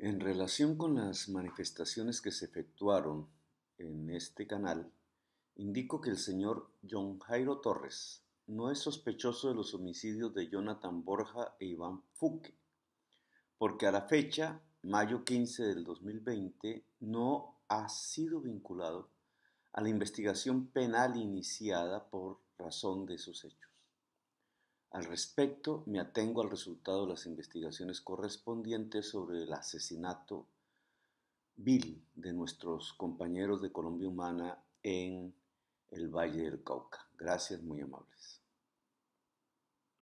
En relación con las manifestaciones que se efectuaron en este canal, indico que el señor John Jairo Torres no es sospechoso de los homicidios de Jonathan Borja e Iván Fuque, porque a la fecha, mayo 15 del 2020, no ha sido vinculado a la investigación penal iniciada por razón de sus hechos. Al respecto, me atengo al resultado de las investigaciones correspondientes sobre el asesinato vil de nuestros compañeros de Colombia Humana en el Valle del Cauca. Gracias, muy amables.